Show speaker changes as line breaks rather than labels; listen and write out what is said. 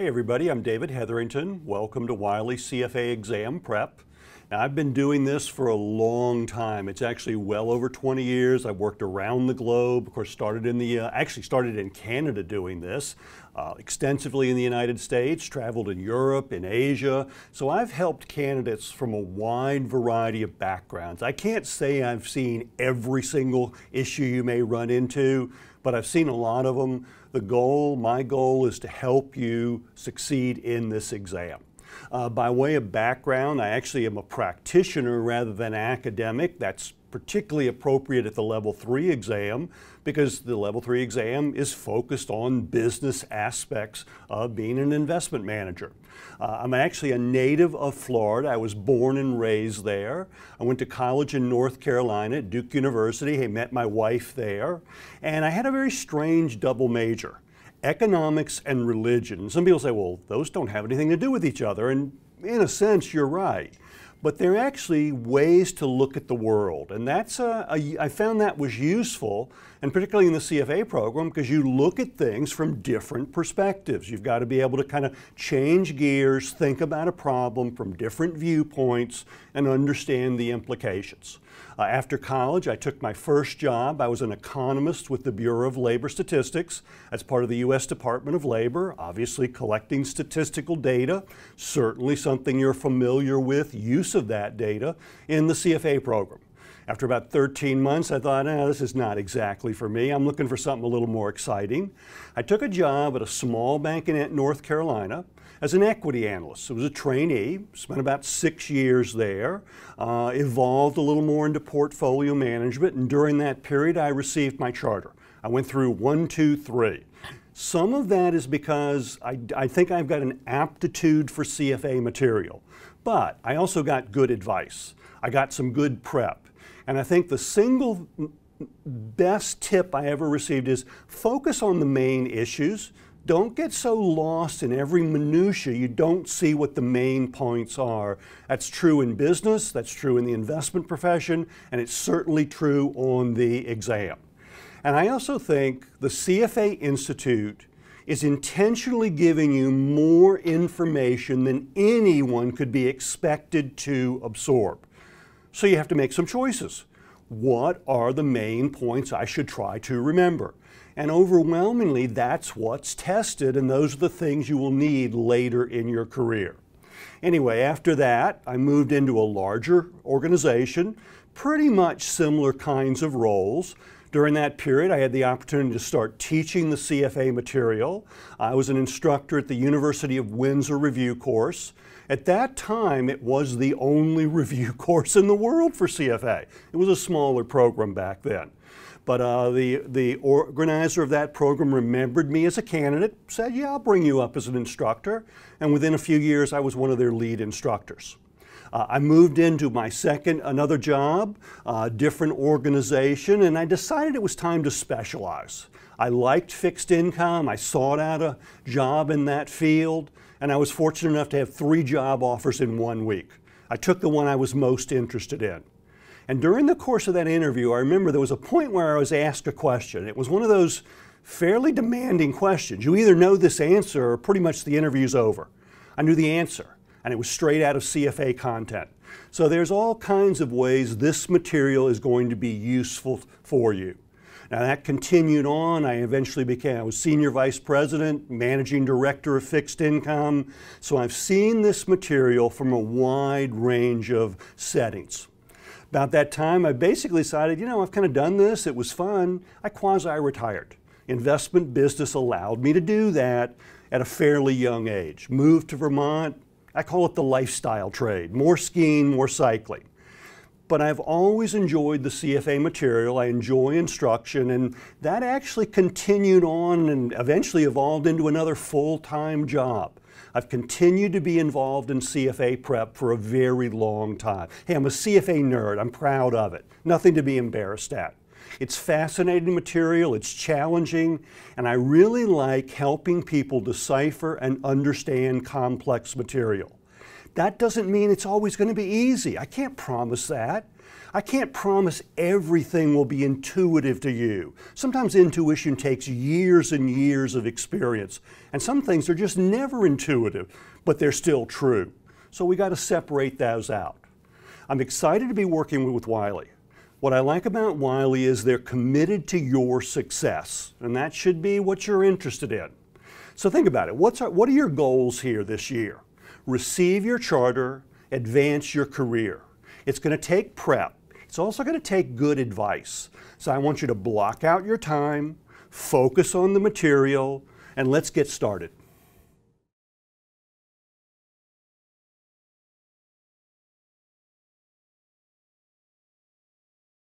Hey everybody, I'm David Hetherington. Welcome to Wiley CFA Exam Prep. Now, I've been doing this for a long time. It's actually well over 20 years. I've worked around the globe. Of course, started in the uh, actually started in Canada doing this uh, extensively in the United States. Traveled in Europe, in Asia. So I've helped candidates from a wide variety of backgrounds. I can't say I've seen every single issue you may run into, but I've seen a lot of them. The goal, my goal, is to help you succeed in this exam. Uh, by way of background, I actually am a practitioner rather than academic. That's particularly appropriate at the level three exam because the level three exam is focused on business aspects of being an investment manager. Uh, I'm actually a native of Florida. I was born and raised there. I went to college in North Carolina at Duke University. I met my wife there. And I had a very strange double major economics and religion. Some people say, well, those don't have anything to do with each other. And in a sense, you're right. But they're actually ways to look at the world. And that's a, a, I found that was useful, and particularly in the CFA program, because you look at things from different perspectives. You've got to be able to kind of change gears, think about a problem from different viewpoints, and understand the implications. Uh, after college, I took my first job. I was an economist with the Bureau of Labor Statistics. That's part of the U.S. Department of Labor, obviously collecting statistical data, certainly something you're familiar with, use of that data in the CFA program. After about 13 months, I thought, eh, this is not exactly for me. I'm looking for something a little more exciting. I took a job at a small bank in North Carolina as an equity analyst. I was a trainee, spent about six years there, uh, evolved a little more into portfolio management, and during that period, I received my charter. I went through one, two, three. Some of that is because I, I, think I've got an aptitude for CFA material, but I also got good advice. I got some good prep. And I think the single best tip I ever received is focus on the main issues. Don't get so lost in every minutia you don't see what the main points are. That's true in business, that's true in the investment profession, and it's certainly true on the exam. And I also think the CFA Institute is intentionally giving you more information than anyone could be expected to absorb. So you have to make some choices. What are the main points I should try to remember? And overwhelmingly, that's what's tested, and those are the things you will need later in your career. Anyway, after that, I moved into a larger organization, pretty much similar kinds of roles, during that period, I had the opportunity to start teaching the CFA material. I was an instructor at the University of Windsor review course. At that time, it was the only review course in the world for CFA. It was a smaller program back then. But uh, the, the organizer of that program remembered me as a candidate, said, yeah, I'll bring you up as an instructor. And within a few years, I was one of their lead instructors. Uh, I moved into my second, another job, uh, different organization, and I decided it was time to specialize. I liked fixed income. I sought out a job in that field, and I was fortunate enough to have three job offers in one week. I took the one I was most interested in. And during the course of that interview, I remember there was a point where I was asked a question. It was one of those fairly demanding questions. You either know this answer or pretty much the interview's over. I knew the answer and it was straight out of CFA content. So there's all kinds of ways this material is going to be useful for you. Now that continued on. I eventually became, I was senior vice president, managing director of fixed income. So I've seen this material from a wide range of settings. About that time, I basically decided, you know, I've kind of done this, it was fun. I quasi retired. Investment business allowed me to do that at a fairly young age. Moved to Vermont, I call it the lifestyle trade more skiing, more cycling. But I've always enjoyed the CFA material. I enjoy instruction, and that actually continued on and eventually evolved into another full time job. I've continued to be involved in CFA prep for a very long time. Hey, I'm a CFA nerd, I'm proud of it, nothing to be embarrassed at. It's fascinating material, it's challenging, and I really like helping people decipher and understand complex material. That doesn't mean it's always going to be easy. I can't promise that. I can't promise everything will be intuitive to you. Sometimes intuition takes years and years of experience, and some things are just never intuitive, but they're still true. So we got to separate those out. I'm excited to be working with Wiley. What I like about Wiley is they're committed to your success, and that should be what you're interested in. So think about it. What's our, what are your goals here this year? Receive your charter, advance your career. It's going to take prep. It's also going to take good advice. So I want you to block out your time, focus on the material, and let's get started.